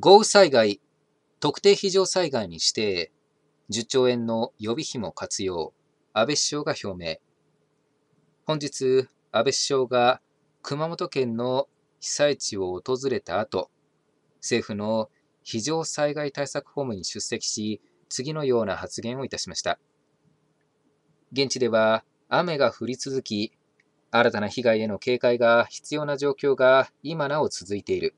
豪雨災害、特定非常災害に指定、10兆円の予備費も活用、安倍首相が表明。本日、安倍首相が熊本県の被災地を訪れた後、政府の非常災害対策本部に出席し、次のような発言をいたしました。現地では雨が降り続き、新たな被害への警戒が必要な状況が今なお続いている。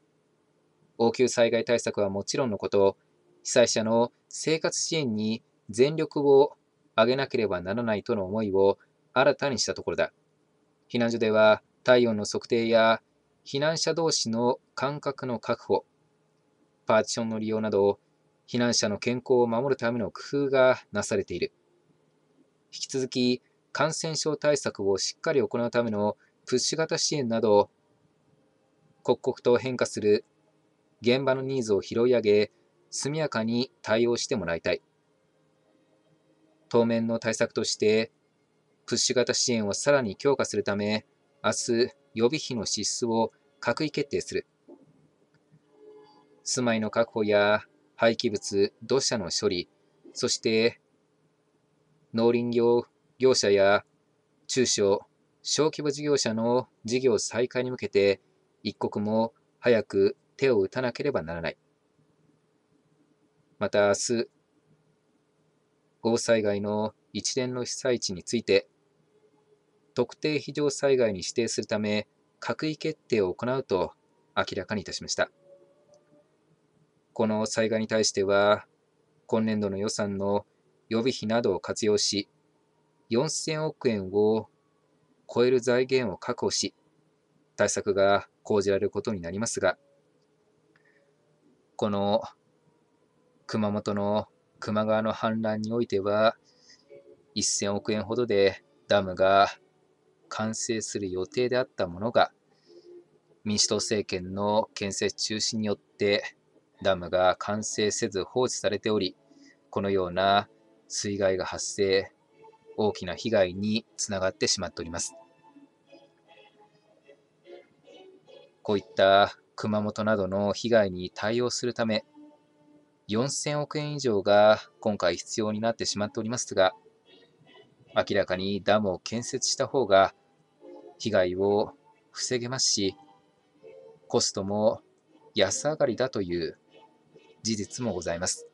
応急災害対策はもちろんのこと、被災者の生活支援に全力を挙げなければならないとの思いを新たにしたところだ。避難所では体温の測定や避難者同士の間隔の確保、パーティションの利用など、避難者の健康を守るための工夫がなされている。引き続き、感染症対策をしっかり行うためのプッシュ型支援など、刻々と変化する現場のニーズを拾い上げ、速やかに対応してもらいたい。当面の対策として、プッシュ型支援をさらに強化するため、明日、予備費の支出を閣議決定する。住まいの確保や廃棄物、土砂の処理、そして農林業業者や中小、小規模事業者の事業再開に向けて、一刻も早く手を打たなければならない。また明日、豪雨災害の一連の被災地について、特定非常災害に指定するため、閣議決定を行うと明らかにいたしました。この災害に対しては、今年度の予算の予備費などを活用し、4000億円を超える財源を確保し、対策が講じられることになりますが、この熊本の球磨川の氾濫においては、1000億円ほどでダムが完成する予定であったものが、民主党政権の建設中止によってダムが完成せず放置されており、このような水害が発生、大きな被害につながってしまっております。こういった熊本などの被害に対応するため、4000億円以上が今回必要になってしまっておりますが、明らかにダムを建設した方が被害を防げますし、コストも安上がりだという事実もございます。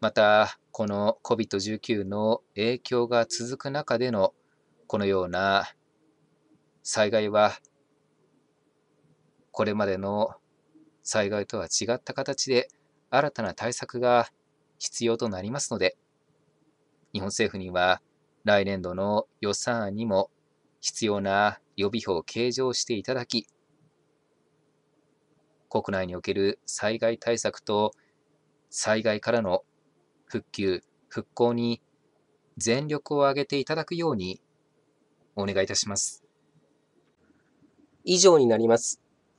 また、この COVID-19 の影響が続く中でのこのような災害はこれまでの災害とは違った形で新たな対策が必要となりますので、日本政府には来年度の予算案にも必要な予備費を計上していただき、国内における災害対策と災害からの復旧・復興に全力を挙げていただくようにお願いいたします。以上になります。